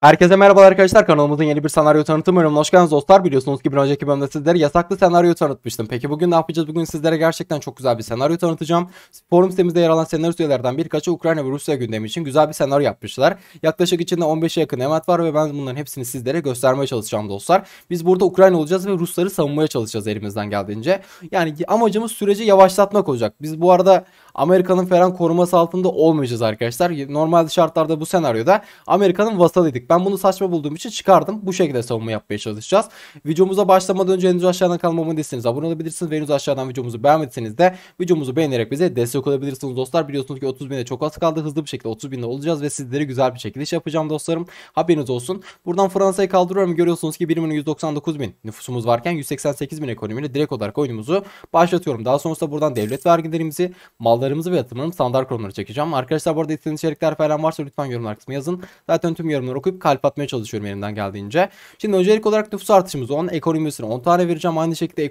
Herkese merhaba arkadaşlar kanalımızın yeni bir senaryo tanıtım bölümüne hoş geldiniz dostlar. Biliyorsunuz ki bir önceki bölümde sizlere yasaklı senaryo tanıtmıştım. Peki bugün ne yapacağız? Bugün sizlere gerçekten çok güzel bir senaryo tanıtacağım. Forum sitemizde yer alan senaryo üyelerden birkaçı Ukrayna ve Rusya gündemi için güzel bir senaryo yapmışlar. Yaklaşık içinde 15'e yakın emat var ve ben bunların hepsini sizlere göstermeye çalışacağım dostlar. Biz burada Ukrayna olacağız ve Rusları savunmaya çalışacağız elimizden geldiğince. Yani amacımız süreci yavaşlatmak olacak. Biz bu arada Amerika'nın falan koruması altında olmayacağız arkadaşlar. Normal şartlarda bu senaryoda Amerika'nın vasalıydık ben bunu saçma bulduğum için çıkardım. Bu şekilde savunma yapmaya çalışacağız. Videomuza başlamadan önce henüz aşağıdan kanalıma abone değilseniz abone olabilirsiniz. Ve henüz aşağıdan videomuzu beğenmediyseniz de videomuzu beğenerek bize destek olabilirsiniz dostlar. Biliyorsunuz ki 30 bine çok az kaldı. Hızlı bir şekilde 30 binde olacağız ve sizlere güzel bir çekiliş yapacağım dostlarım. Haberiniz olsun. Buradan Fransa'yı kaldırıyorum. Görüyorsunuz ki 1 199 bin nüfusumuz varken 188 bin ekonomiyle direkt olarak oyunumuzu başlatıyorum. Daha sonrasında buradan devlet vergilerimizi, mallarımızı ve yatırımlarımızı standart kurumlara çekeceğim. Arkadaşlar bu arada istediğiniz içerikler falan varsa lütfen yorumlar kısmına yazın. Zaten tüm yorumları okuyup koyup kalp atmaya çalışıyorum elimden geldiğince. Şimdi öncelik olarak nüfus artışımız 10, ekonomi üyesine 10 tane vereceğim. Aynı şekilde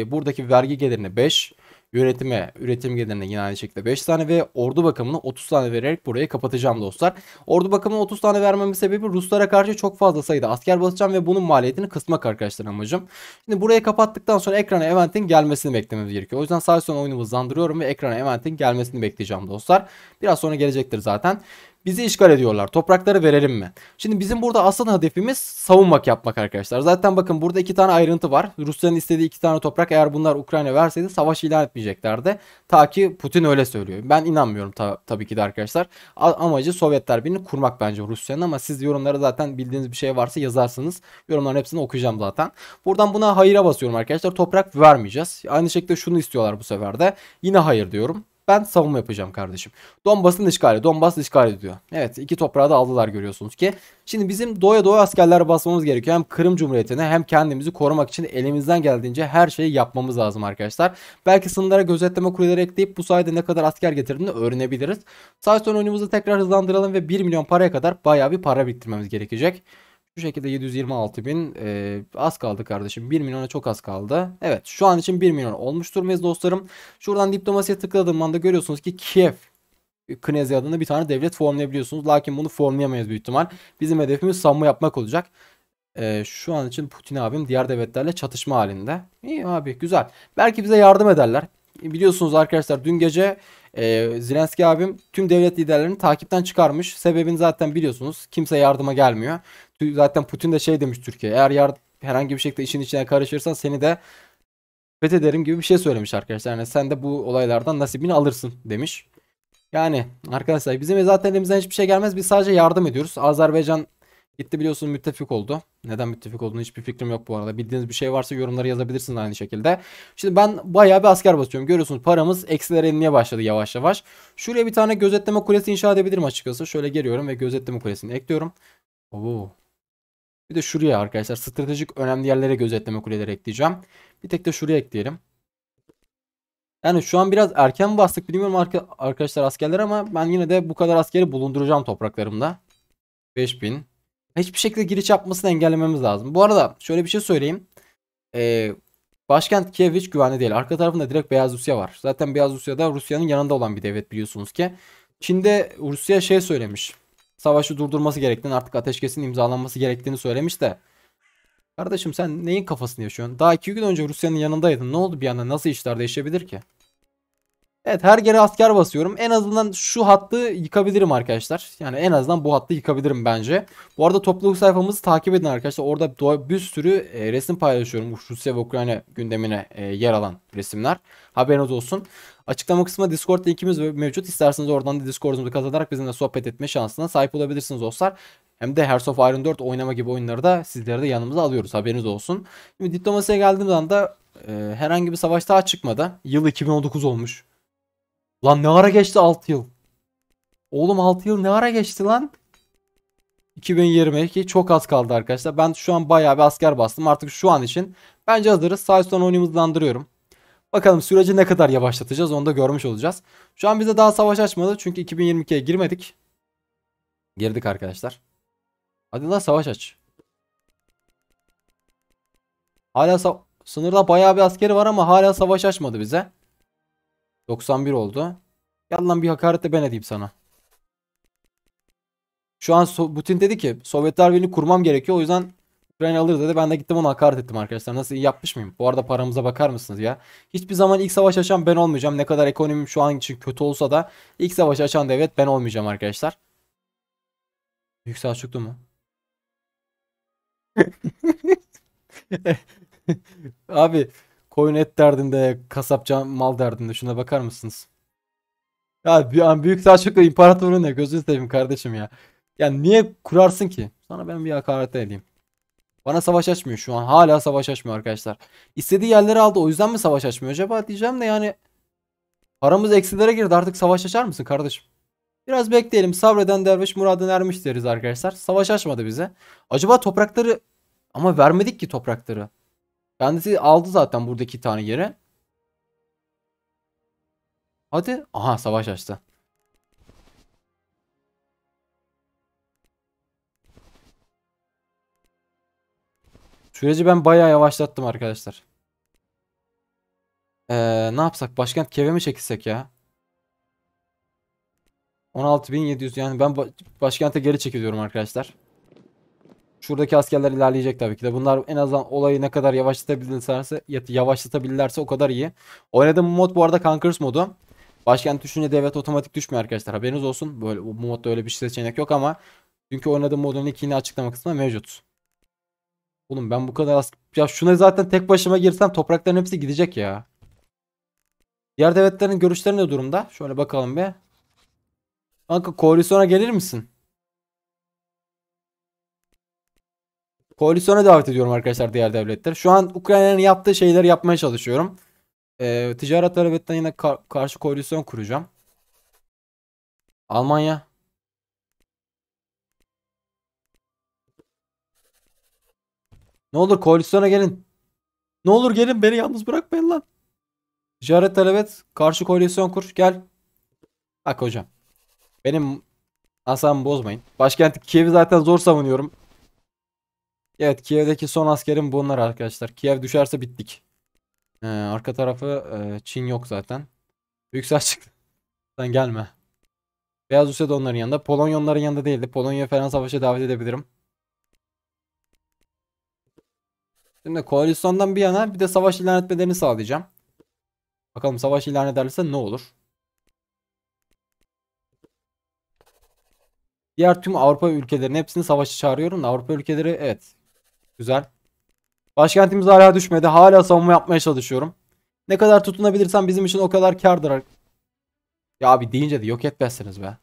e, buradaki vergi gelirine 5, yönetime, üretim gelirine yine aynı şekilde 5 tane ve ordu bakımını 30 tane vererek burayı kapatacağım dostlar. Ordu bakımını 30 tane vermemin sebebi Ruslara karşı çok fazla sayıda asker basacağım ve bunun maliyetini kısmak arkadaşlar amacım. Şimdi burayı kapattıktan sonra ekrana eventin gelmesini beklememiz gerekiyor. O yüzden sadece son oyunu hızlandırıyorum ve ekrana eventin gelmesini bekleyeceğim dostlar. Biraz sonra gelecektir zaten. Bizi işgal ediyorlar. Toprakları verelim mi? Şimdi bizim burada asıl hedefimiz savunmak yapmak arkadaşlar. Zaten bakın burada iki tane ayrıntı var. Rusya'nın istediği iki tane toprak eğer bunlar Ukrayna verseydi savaş ilan etmeyeceklerdi. Ta ki Putin öyle söylüyor. Ben inanmıyorum ta tabii ki de arkadaşlar. A amacı Sovyetler Birliği'ni kurmak bence Rusya'nın ama siz yorumlara zaten bildiğiniz bir şey varsa yazarsınız. Yorumların hepsini okuyacağım zaten. Buradan buna hayıra basıyorum arkadaşlar. Toprak vermeyeceğiz. Aynı şekilde şunu istiyorlar bu sefer de. Yine hayır diyorum. Ben savunma yapacağım kardeşim. Donbas'ın işgali. Donbas işgali diyor. Evet iki toprağı da aldılar görüyorsunuz ki. Şimdi bizim doya doya askerler basmamız gerekiyor. Hem Kırım Cumhuriyeti'ne hem kendimizi korumak için elimizden geldiğince her şeyi yapmamız lazım arkadaşlar. Belki sınırlara gözetleme kuleleri ekleyip bu sayede ne kadar asker getirdiğini öğrenebiliriz. Sağ oyunumuzu tekrar hızlandıralım ve 1 milyon paraya kadar bayağı bir para biriktirmemiz gerekecek. Şu şekilde 726 bin e, az kaldı kardeşim. 1 milyona çok az kaldı. Evet şu an için 1 milyon olmuş durumdayız dostlarım. Şuradan diplomasiye tıkladığım anda görüyorsunuz ki Kiev Knezi adında bir tane devlet formlayabiliyorsunuz. Lakin bunu formlayamayız büyük ihtimal. Bizim hedefimiz savunma yapmak olacak. Ee, şu an için Putin abim diğer devletlerle çatışma halinde. İyi abi güzel. Belki bize yardım ederler. E, biliyorsunuz arkadaşlar dün gece e, Zelenski abim tüm devlet liderlerini takipten çıkarmış. Sebebini zaten biliyorsunuz. Kimse yardıma gelmiyor zaten Putin de şey demiş Türkiye. Eğer yar, herhangi bir şekilde işin içine karışırsan seni de fethederim gibi bir şey söylemiş arkadaşlar. Yani sen de bu olaylardan nasibini alırsın demiş. Yani arkadaşlar bizim zaten elimizden hiçbir şey gelmez. Biz sadece yardım ediyoruz. Azerbaycan gitti biliyorsun müttefik oldu. Neden müttefik olduğunu hiçbir fikrim yok bu arada. Bildiğiniz bir şey varsa yorumlara yazabilirsiniz aynı şekilde. Şimdi ben bayağı bir asker basıyorum. Görüyorsunuz paramız eksiler elinmeye başladı yavaş yavaş. Şuraya bir tane gözetleme kulesi inşa edebilirim açıkçası. Şöyle geliyorum ve gözetleme kulesini ekliyorum. Oo bir de şuraya arkadaşlar stratejik önemli yerlere gözetleme kuleleri ekleyeceğim. Bir tek de şuraya ekleyelim. Yani şu an biraz erken bastık bilmiyorum arkadaşlar askerler ama ben yine de bu kadar askeri bulunduracağım topraklarımda. 5000. Hiçbir şekilde giriş yapmasını engellememiz lazım. Bu arada şöyle bir şey söyleyeyim. Ee, başkent Kiev hiç güvenli değil. Arka tarafında direkt Beyaz Rusya var. Zaten Beyaz Rusya da Rusya'nın yanında olan bir devlet biliyorsunuz ki. Çin'de Rusya şey söylemiş savaşı durdurması gerektiğini artık ateşkesin imzalanması gerektiğini söylemiş de. Kardeşim sen neyin kafasını yaşıyorsun? Daha iki gün önce Rusya'nın yanındaydın. Ne oldu bir anda? Nasıl işler değişebilir ki? Evet her yere asker basıyorum. En azından şu hattı yıkabilirim arkadaşlar. Yani en azından bu hattı yıkabilirim bence. Bu arada topluluk sayfamızı takip edin arkadaşlar. Orada bir sürü e, resim paylaşıyorum. Rusya ve Ukrayna gündemine e, yer alan resimler. Haberiniz olsun. Açıklama kısmında Discord linkimiz mevcut. İsterseniz oradan da Discord'umuza katılarak bizimle sohbet etme şansına sahip olabilirsiniz dostlar. Hem de Hearts of Iron 4 oynama gibi oyunları da sizlere de yanımıza alıyoruz. Haberiniz olsun. Şimdi diplomasiye geldiğim zaman anda e, herhangi bir savaş daha çıkmadı. Yıl 2019 olmuş. Lan ne ara geçti 6 yıl? Oğlum 6 yıl ne ara geçti lan? 2022 çok az kaldı arkadaşlar. Ben şu an bayağı bir asker bastım. Artık şu an için bence hazırız. Silestone oyunu hızlandırıyorum. Bakalım süreci ne kadar yavaşlatacağız onu da görmüş olacağız. Şu an bize daha savaş açmadı çünkü 2022'ye girmedik. Girdik arkadaşlar. Hadi lan savaş aç. Hala sınırda bayağı bir askeri var ama hala savaş açmadı bize. 91 oldu. Gel bir hakaret de ben edeyim sana. Şu an so Putin dedi ki Sovyetler Birliği'ni kurmam gerekiyor. O yüzden Ukrayna alır dedi. Ben de gittim ona hakaret ettim arkadaşlar. Nasıl iyi yapmış mıyım? Bu arada paramıza bakar mısınız ya? Hiçbir zaman ilk savaş açan ben olmayacağım. Ne kadar ekonomim şu an için kötü olsa da ilk savaş açan devlet ben olmayacağım arkadaşlar. Büyük çıktı mı? Abi Koyun et derdinde, kasap mal derdinde. Şuna bakar mısınız? Ya bir an büyük taşlıkla imparatorun ne gözünü seveyim kardeşim ya. Yani niye kurarsın ki? Sana ben bir hakaret edeyim. Bana savaş açmıyor şu an. Hala savaş açmıyor arkadaşlar. İstediği yerleri aldı. O yüzden mi savaş açmıyor acaba diyeceğim de yani paramız eksilere girdi. Artık savaş açar mısın kardeşim? Biraz bekleyelim. Sabreden derviş muradına ermiş deriz arkadaşlar. Savaş açmadı bize. Acaba toprakları ama vermedik ki toprakları. Kendisi aldı zaten buradaki tane yere. Hadi. Aha savaş açtı. Süreci ben bayağı yavaşlattım arkadaşlar. Ee, ne yapsak? Başkent keve mi çekilsek ya? 16.700 yani ben başkente geri çekiliyorum arkadaşlar. Şuradaki askerler ilerleyecek tabii ki de. Bunlar en azından olayı ne kadar yavaşlatabilirlerse yavaşlatabilirlerse o kadar iyi. Oynadığım mod bu arada Conquerors modu. Başkent düşünce devlet otomatik düşmüyor arkadaşlar. Haberiniz olsun. Böyle bu modda öyle bir şey seçenek yok ama çünkü oynadığım modun linkini açıklama kısmında mevcut. Oğlum ben bu kadar az... Ya şuna zaten tek başıma girsem toprakların hepsi gidecek ya. Diğer devletlerin görüşleri ne durumda? Şöyle bakalım bir. Kanka koalisyona gelir misin? Koalisyona davet ediyorum arkadaşlar diğer devletler. Şu an Ukrayna'nın yaptığı şeyleri yapmaya çalışıyorum. Ee, ticaret Arabet'ten yine kar karşı koalisyon kuracağım. Almanya. Ne olur koalisyona gelin. Ne olur gelin beni yalnız bırakmayın lan. Ticaret Arabet karşı koalisyon kur. Gel. Bak hocam. Benim asam bozmayın. Başkent Kiev'i zaten zor savunuyorum. Evet Kiev'deki son askerim bunlar arkadaşlar. Kiev düşerse bittik. Ee, arka tarafı e, Çin yok zaten. Yüksel çıktı. Sen gelme. Beyaz Rusya da onların yanında. Polonya onların yanında değildi. Polonya falan savaşa davet edebilirim. Şimdi koalisyondan bir yana bir de savaş ilan etmelerini sağlayacağım. Bakalım savaş ilan ederse ne olur? Diğer tüm Avrupa ülkelerinin hepsini savaşa çağırıyorum Avrupa ülkeleri evet Güzel. Başkentimiz hala düşmedi. Hala savunma yapmaya çalışıyorum. Ne kadar tutunabilirsem bizim için o kadar kardır. Ya abi deyince de yok etmezsiniz be.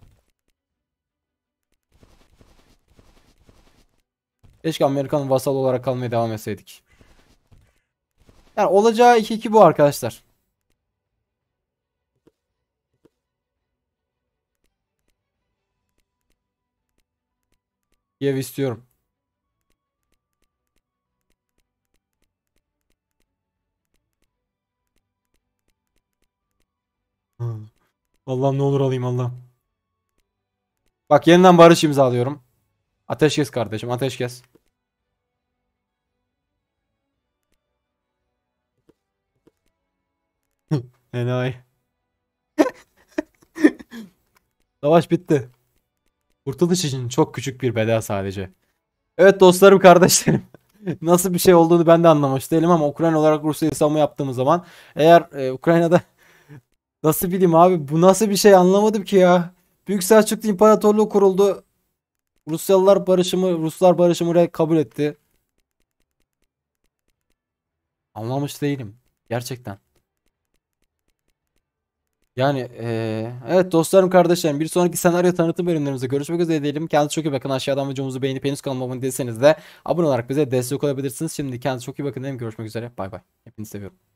Keşke Amerikan vasal olarak kalmaya devam etseydik. Yani olacağı 2-2 bu arkadaşlar. Kiev istiyorum. Allah'ım ne olur alayım Allah'ım. Bak yeniden barış imzalıyorum. Ateş kes kardeşim ateş kes. Enay. Savaş bitti. Kurtuluş için çok küçük bir bedel sadece. Evet dostlarım kardeşlerim. Nasıl bir şey olduğunu ben de anlamış değilim ama Ukrayna olarak Rusya savunma yaptığımız zaman eğer e, Ukrayna'da Nasıl bileyim abi bu nasıl bir şey anlamadım ki ya. Büyük Selçuklu İmparatorluğu kuruldu. Rusyalılar barışımı, Ruslar barışımı kabul etti. Anlamış değilim. Gerçekten. Yani ee, evet dostlarım kardeşlerim bir sonraki senaryo tanıtım bölümlerimizde görüşmek üzere diyelim. Kendinize çok iyi bakın. Aşağıdan videomuzu beğenip henüz kanalıma abone değilseniz de abone olarak bize destek olabilirsiniz. Şimdi kendinize çok iyi bakın. Hem görüşmek üzere. Bay bay. Hepinizi seviyorum.